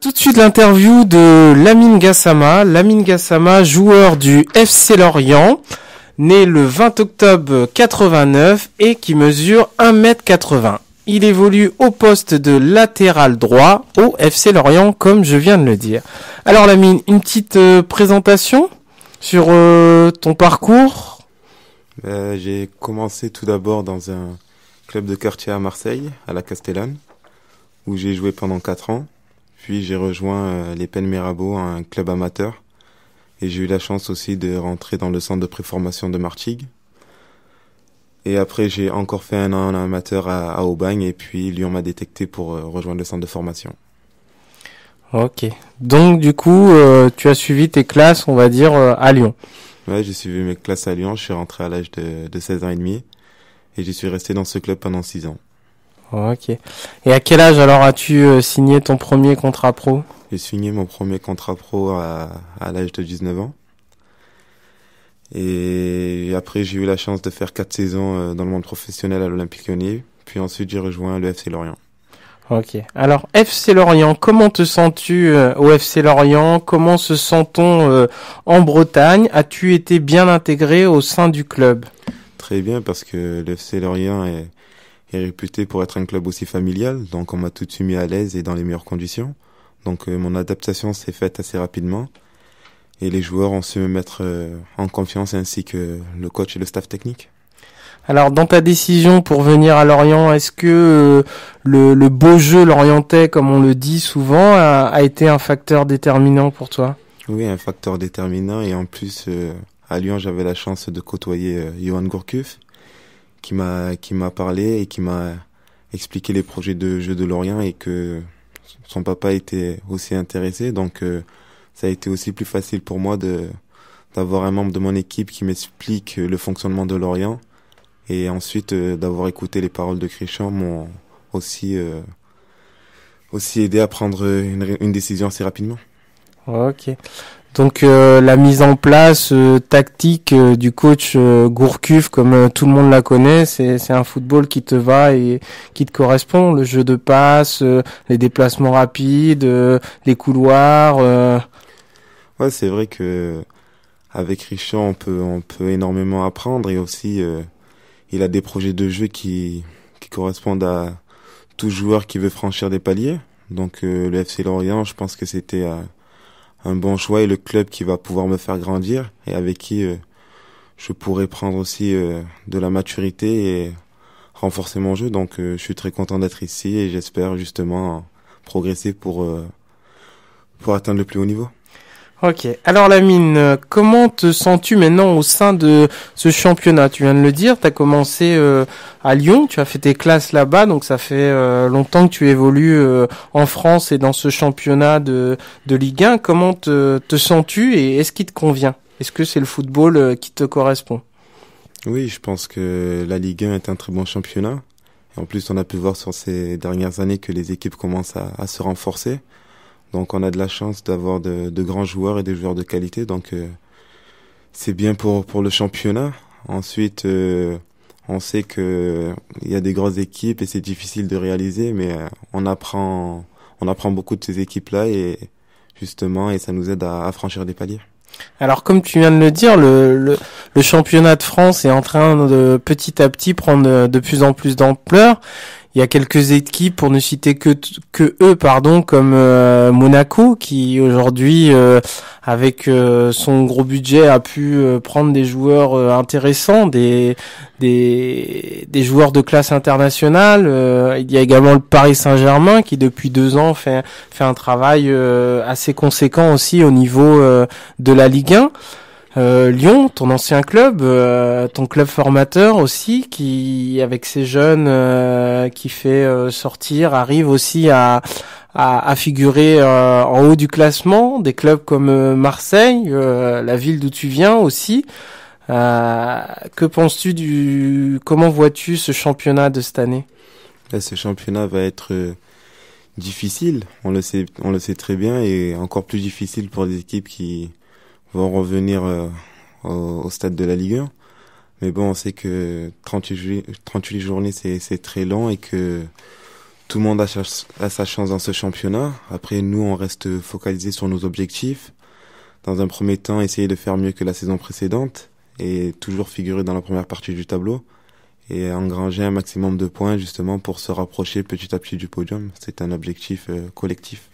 Tout de suite l'interview de Lamine Gassama. Lamine Gassama, joueur du FC Lorient, né le 20 octobre 89 et qui mesure 1m80. Il évolue au poste de latéral droit au FC Lorient comme je viens de le dire. Alors Lamine, une petite euh, présentation sur euh, ton parcours ben, J'ai commencé tout d'abord dans un club de quartier à Marseille, à la Castellane, où j'ai joué pendant 4 ans. Puis j'ai rejoint euh, les Pennes Mirabeau, un club amateur. Et j'ai eu la chance aussi de rentrer dans le centre de préformation de Martigues. Et après, j'ai encore fait un an amateur à, Aubagne et puis Lyon m'a détecté pour euh, rejoindre le centre de formation. Ok. Donc du coup, euh, tu as suivi tes classes, on va dire, à Lyon. Ouais, j'ai suivi mes classes à Lyon. Je suis rentré à l'âge de, de 16 ans et demi et je suis resté dans ce club pendant 6 ans. Ok. Et à quel âge alors as-tu euh, signé ton premier contrat pro J'ai signé mon premier contrat pro à, à l'âge de 19 ans. Et après, j'ai eu la chance de faire 4 saisons euh, dans le monde professionnel à l'Olympique Lyonnais. Puis ensuite, j'ai rejoint le FC Lorient. Ok. Alors, FC Lorient, comment te sens-tu euh, au FC Lorient Comment se sent-on en Bretagne As-tu été bien intégré au sein du club Très bien, parce que le FC Lorient est est réputé pour être un club aussi familial, donc on m'a tout de suite mis à l'aise et dans les meilleures conditions. Donc euh, mon adaptation s'est faite assez rapidement et les joueurs ont su me mettre euh, en confiance ainsi que le coach et le staff technique. Alors dans ta décision pour venir à Lorient, est-ce que euh, le, beau jeu lorientais, comme on le dit souvent, a, a, été un facteur déterminant pour toi Oui, un facteur déterminant et en plus à Lyon j'avais la chance de côtoyer Johan Gourcuff qui m'a qui m'a parlé et qui m'a expliqué les projets de jeu de Lorient et que son papa était aussi intéressé donc euh, ça a été aussi plus facile pour moi de d'avoir un membre de mon équipe qui m'explique le fonctionnement de Lorient et ensuite euh, d'avoir écouté les paroles de Christian m'ont aussi euh, aussi aidé à prendre une décision assez rapidement. OK. Donc euh, la mise en place euh, tactique euh, du coach Gourcuff, comme tout le monde la connaît, c'est un football qui te va et qui te correspond. Le jeu de passe, les déplacements rapides, les couloirs. Ouais, c'est vrai que avec Richard, on peut on peut énormément apprendre et aussi il a des projets de jeu qui qui correspondent à tout joueur qui veut franchir des paliers. Donc le FC Lorient, je pense que c'était un bon choix et le club qui va pouvoir me faire grandir et avec qui euh, je pourrais prendre aussi euh, de la maturité et renforcer mon jeu. Donc euh, je suis très content d'être ici et j'espère justement progresser pour, pour atteindre le plus haut niveau. Ok. Alors Lamine, euh, comment te sens-tu maintenant au sein de ce championnat Tu viens de le dire, tu as commencé euh, à Lyon, tu as fait tes classes là-bas, donc ça fait euh, longtemps que tu évolues en France et dans ce championnat de, de Ligue 1. Comment te, sens-tu et est-ce qu'il te convient Est-ce que c'est le football qui te correspond Oui, je pense que la Ligue 1 est un très bon championnat. En plus, on a pu voir sur ces dernières années que les équipes commencent à se renforcer. Donc on a de la chance d'avoir de, grands joueurs et des joueurs de qualité. Donc euh, c'est bien pour, pour le championnat. Ensuite, euh, on sait que il y a des grosses équipes et c'est difficile de réaliser, mais euh, on apprend on apprend beaucoup de ces équipes-là et justement et ça nous aide à, franchir des paliers. Alors comme tu viens de le dire, le, le, championnat de France est en train de petit à petit prendre de, de plus en plus d'ampleur il y a quelques équipes, pour ne citer que que eux, pardon, comme euh, Monaco, qui aujourd'hui, euh, avec euh, son gros budget, a pu prendre des joueurs intéressants, des, des des joueurs de classe internationale. il y a également le Paris Saint-Germain qui, depuis deux ans, fait fait un travail assez conséquent aussi au niveau de la Ligue 1. Euh, Lyon, ton ancien club, euh, ton club formateur aussi, qui avec ses jeunes euh, qui fait sortir, arrive aussi à, à, à figurer en haut du classement. Des clubs comme Marseille, la ville d'où tu viens aussi. que penses-tu du Comment vois-tu ce championnat de cette année Ce championnat va être difficile, on le sait, on le sait très bien, et encore plus difficile pour des équipes qui vont revenir euh, au, stade de la Ligue 1. Mais bon, on sait que 38, 38 journées, c'est très long et que tout le monde a, a, sa chance dans ce championnat. Après, nous, on reste focalisé sur nos objectifs. Dans un premier temps, essayer de faire mieux que la saison précédente et toujours figurer dans la première partie du tableau et engranger un maximum de points justement pour se rapprocher petit à petit du podium. C'est un objectif euh, collectif.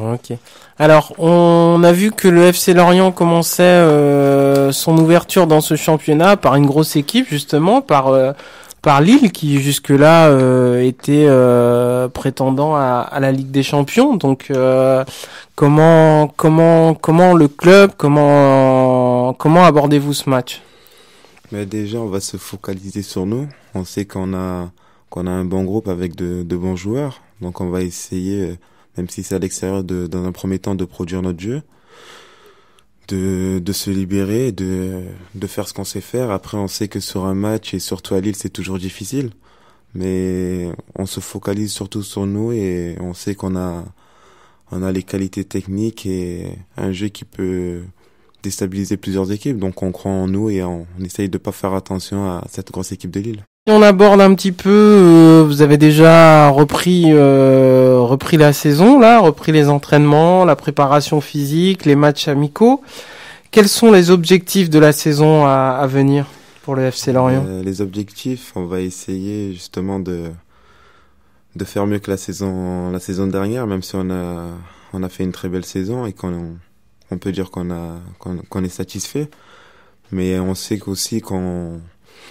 Ok. Alors, on a vu que le FC Lorient commençait euh, son ouverture dans ce championnat par une grosse équipe, justement, par, euh, par Lille, qui jusque-là euh, était euh, prétendant à, à, la Ligue des Champions. Donc, euh, comment, comment, comment le club, comment, comment abordez-vous ce match Mais Déjà, on va se focaliser sur nous. On sait qu'on a, qu'on a un bon groupe avec de, de bons joueurs. Donc, on va essayer même si c'est à l'extérieur de, dans un premier temps de produire notre jeu, de, de se libérer, de, de faire ce qu'on sait faire. Après, on sait que sur un match et surtout à Lille, c'est toujours difficile, mais on se focalise surtout sur nous et on sait qu'on a, on a les qualités techniques et un jeu qui peut déstabiliser plusieurs équipes. Donc on croit en nous et on, on essaye de pas faire attention à cette grosse équipe de Lille on aborde un petit peu, euh, vous avez déjà repris euh, repris la saison là, repris les entraînements, la préparation physique, les matchs amicaux. Quels sont les objectifs de la saison à, venir pour le FC Lorient euh, Les objectifs, on va essayer justement de de faire mieux que la saison la saison dernière, même si on a on a fait une très belle saison et qu'on on peut dire qu'on a qu'on est satisfait, mais on sait aussi qu'on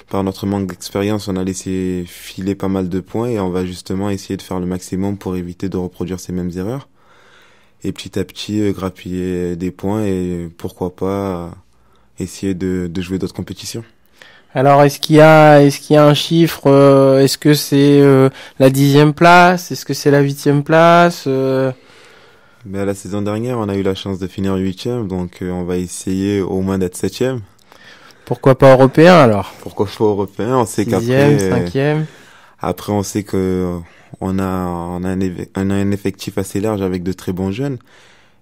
par notre manque d'expérience, on a laissé filer pas mal de points et on va justement essayer de faire le maximum pour éviter de reproduire ces mêmes erreurs. Et petit à petit, euh, grappiller des points et pourquoi pas essayer de, jouer d'autres compétitions. Alors, est-ce qu'il y a, est-ce qu'il y a un chiffre euh, Est-ce que c'est euh, la dixième place Est-ce que c'est la huitième place ben, la saison dernière, on a eu la chance de finir huitième, donc on va essayer au moins d'être septième. Pourquoi pas européen alors Pourquoi suis européen On sait qu'après. cinquième. Après, on sait que on a, on a, un, effectif assez large avec de très bons jeunes.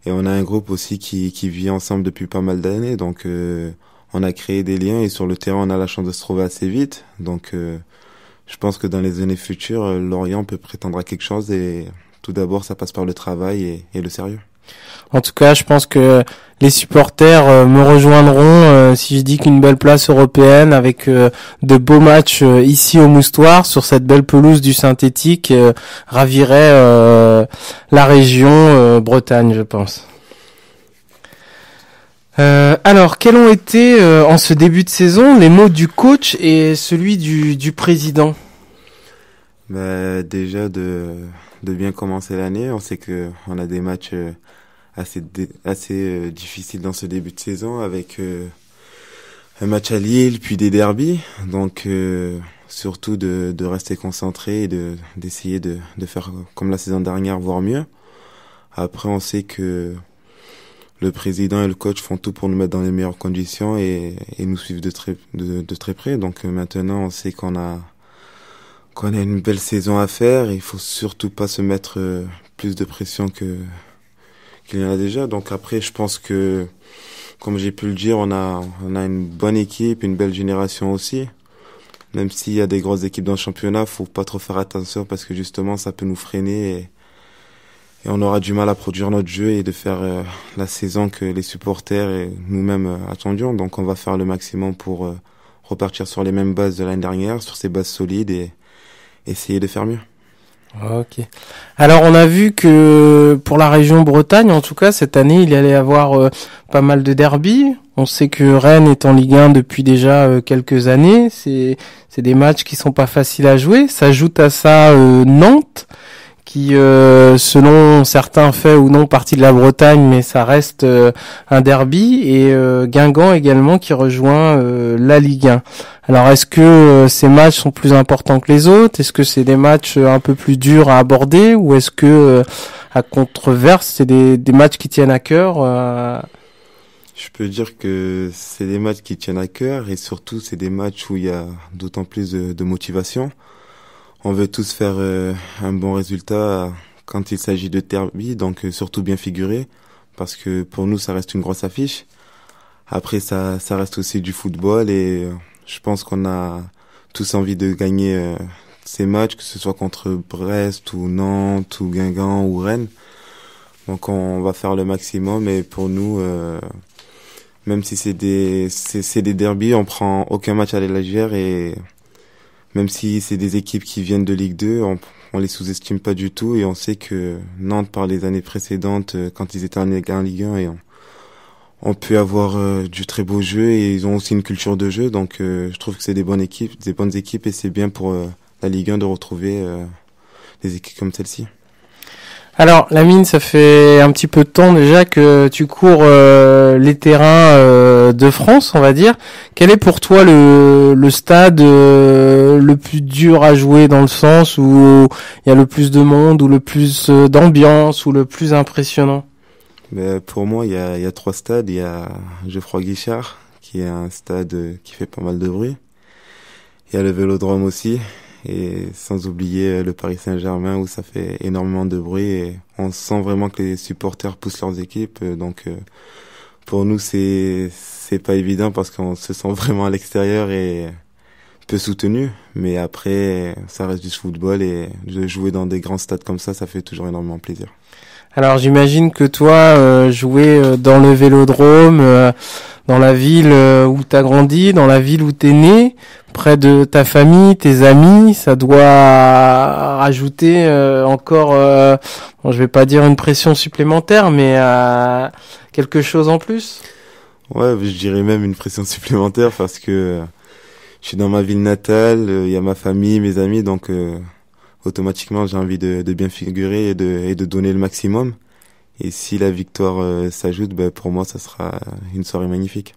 Et on a un groupe aussi qui, qui vit ensemble depuis pas mal d'années. Donc, euh, on a créé des liens et sur le terrain, on a la chance de se trouver assez vite. Donc, euh, je pense que dans les années futures, Lorient peut prétendre à quelque chose et tout d'abord, ça passe par le travail et le sérieux. En tout cas, je pense que les supporters euh, me rejoindront euh, si je dis qu'une belle place européenne avec euh, de beaux matchs ici au Moustoir sur cette belle pelouse du synthétique ravirait la région Bretagne, je pense. alors, quels ont été en ce début de saison les mots du coach et celui du, président bah, Déjà de, bien commencer l'année, on sait qu'on a des matchs assez, assez euh, difficile dans ce début de saison avec euh, un match à Lille, puis des derbies. Donc euh, surtout de, de, rester concentré et de d'essayer de, de, faire comme la saison dernière, voire mieux. Après, on sait que le président et le coach font tout pour nous mettre dans les meilleures conditions et, et nous suivent de très de, de très près. Donc maintenant, on sait qu'on a qu'on a une belle saison à faire. Il faut surtout pas se mettre plus de pression que qu'il y en a déjà. Donc après, je pense que, comme j'ai pu le dire, on a, on a une bonne équipe, une belle génération aussi. Même s'il y a des grosses équipes dans le championnat, faut pas trop faire attention parce que justement, ça peut nous freiner et, on aura du mal à produire notre jeu et de faire euh, la saison que les supporters et nous-mêmes euh, attendions. Donc on va faire le maximum pour euh, repartir sur les mêmes bases de l'année dernière, sur ces bases solides et essayer de faire mieux. Ok. Alors on a vu que pour la région Bretagne, en tout cas cette année, il y allait avoir euh, pas mal de derbies. On sait que Rennes est en Ligue 1 depuis déjà euh, quelques années. C'est c'est des matchs qui sont pas faciles à jouer. S'ajoute à ça euh, Nantes qui, euh, selon certains, fait ou non partie de la Bretagne, mais ça reste euh, un derby, et euh, Guingamp également qui rejoint la Ligue 1. Alors est-ce que ces matchs sont plus importants que les autres Est-ce que c'est des matchs un peu plus durs à aborder Ou est-ce que, à controverse, c'est des, matchs qui tiennent à cœur Je peux dire que c'est des matchs qui tiennent à cœur, et surtout c'est des matchs où il y a d'autant plus de motivation on veut tous faire euh, un bon résultat quand il s'agit de derby, donc euh, surtout bien figuré, parce que pour nous ça reste une grosse affiche. Après ça, ça reste aussi du football et euh, je pense qu'on a tous envie de gagner ces matchs, que ce soit contre Brest ou Nantes ou Guingamp ou Rennes. Donc on va faire le maximum et pour nous, même si c'est des, c'est, des derbies, on prend aucun match à la et même si c'est des équipes qui viennent de Ligue 2, on, les sous-estime pas du tout et on sait que Nantes, par les années précédentes, euh, quand ils étaient en Ligue 1, et on, on peut avoir euh, du très beau jeu et ils ont aussi une culture de jeu. Donc euh, je trouve que c'est des bonnes équipes, des bonnes équipes et c'est bien pour la Ligue 1 de retrouver des équipes comme celle-ci. Alors, Lamine, ça fait un petit peu de temps déjà que tu cours euh, les terrains euh, de France, on va dire. Quel est pour toi le, stade euh, le plus dur à jouer dans le sens où il y a le plus de monde, ou le plus d'ambiance, ou le plus impressionnant Mais ben, Pour moi, il y a, y a, trois stades. Il y a Geoffroy Guichard, qui est un stade qui fait pas mal de bruit. Il y a le Vélodrome aussi, et sans oublier le Paris Saint-Germain où ça fait énormément de bruit et on sent vraiment que les supporters poussent leurs équipes donc euh, pour nous c'est c'est pas évident parce qu'on se sent vraiment à l'extérieur et peu soutenu mais après ça reste du football et de jouer dans des grands stades comme ça ça fait toujours énormément plaisir. Alors j'imagine que toi, euh, jouer euh, dans le vélodrome, euh, dans la ville où t'as grandi, dans la ville où t'es né, près de ta famille, tes amis, ça doit rajouter encore, je vais pas dire une pression supplémentaire, mais quelque chose en plus. Ouais, je dirais même une pression supplémentaire parce que je suis dans ma ville natale, il y a ma famille, mes amis, donc automatiquement j'ai envie de, de, bien figurer et de, et de, donner le maximum. Et si la victoire euh, s'ajoute, ben, pour moi, ça sera une soirée magnifique.